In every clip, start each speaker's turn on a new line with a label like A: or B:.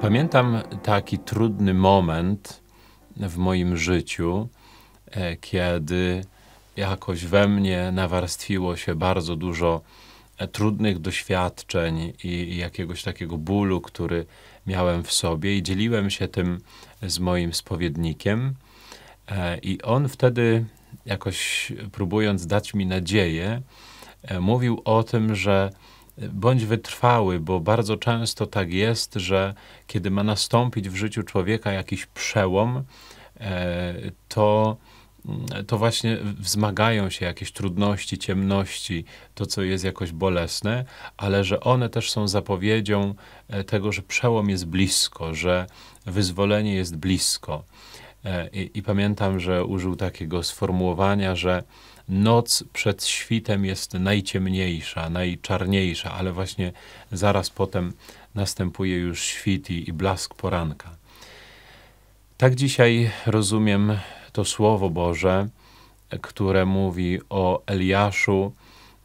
A: Pamiętam taki trudny moment w moim życiu, e, kiedy jakoś we mnie nawarstwiło się bardzo dużo e, trudnych doświadczeń i jakiegoś takiego bólu, który miałem w sobie, i dzieliłem się tym z moim spowiednikiem. E, I on wtedy, jakoś próbując dać mi nadzieję, mówił o tym, że bądź wytrwały, bo bardzo często tak jest, że kiedy ma nastąpić w życiu człowieka jakiś przełom, e, to, mm, to właśnie wzmagają się jakieś trudności, ciemności, to co jest jakoś bolesne, ale że one też są zapowiedzią e, tego, że przełom jest blisko, że wyzwolenie jest blisko. E, I, I, pamiętam, że użył takiego sformułowania, że noc przed świtem jest najciemniejsza, najczarniejsza, ale właśnie zaraz potem następuje już świt i, i blask poranka. Tak dzisiaj rozumiem to Słowo Boże, które mówi o Eliaszu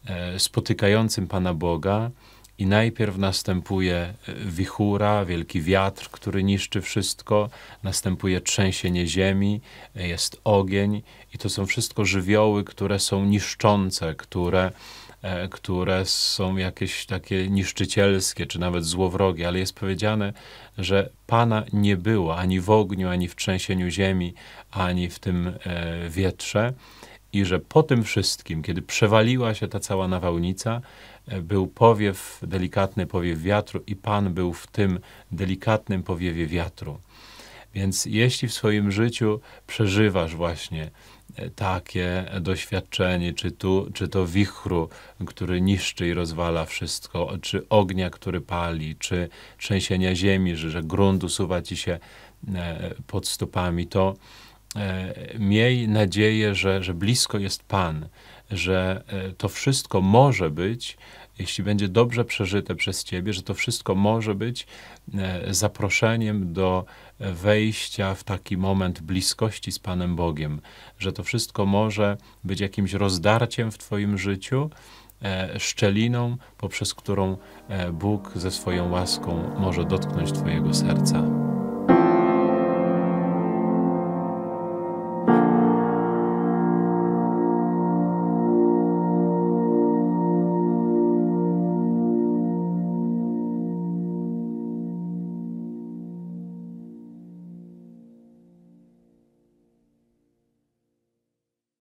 A: e, spotykającym Pana Boga, i najpierw następuje e, wichura, wielki wiatr, który niszczy wszystko, następuje trzęsienie ziemi, e, jest ogień i to są wszystko żywioły, które są niszczące, które, e, które są jakieś takie niszczycielskie, czy nawet złowrogie, ale jest powiedziane, że Pana nie było ani w ogniu, ani w trzęsieniu ziemi, ani w tym wietrze i że po tym wszystkim, kiedy przewaliła się ta cała nawałnica, e, był powiew, delikatny powiew wiatru i Pan był w tym delikatnym powiewie wiatru. Więc jeśli w swoim życiu przeżywasz właśnie e, takie doświadczenie, czy, tu, czy to wichru, który niszczy i rozwala wszystko, czy ognia, który pali, czy trzęsienia ziemi, że, że grunt usuwa ci się e, pod stopami, to E, miej nadzieję, że, że blisko jest Pan, że e, to wszystko może być, jeśli będzie dobrze przeżyte przez Ciebie, że to wszystko może być e, zaproszeniem do wejścia w taki moment bliskości z Panem Bogiem, że to wszystko może być jakimś rozdarciem w Twoim życiu, szczeliną, poprzez którą Bóg ze swoją łaską może dotknąć Twojego serca.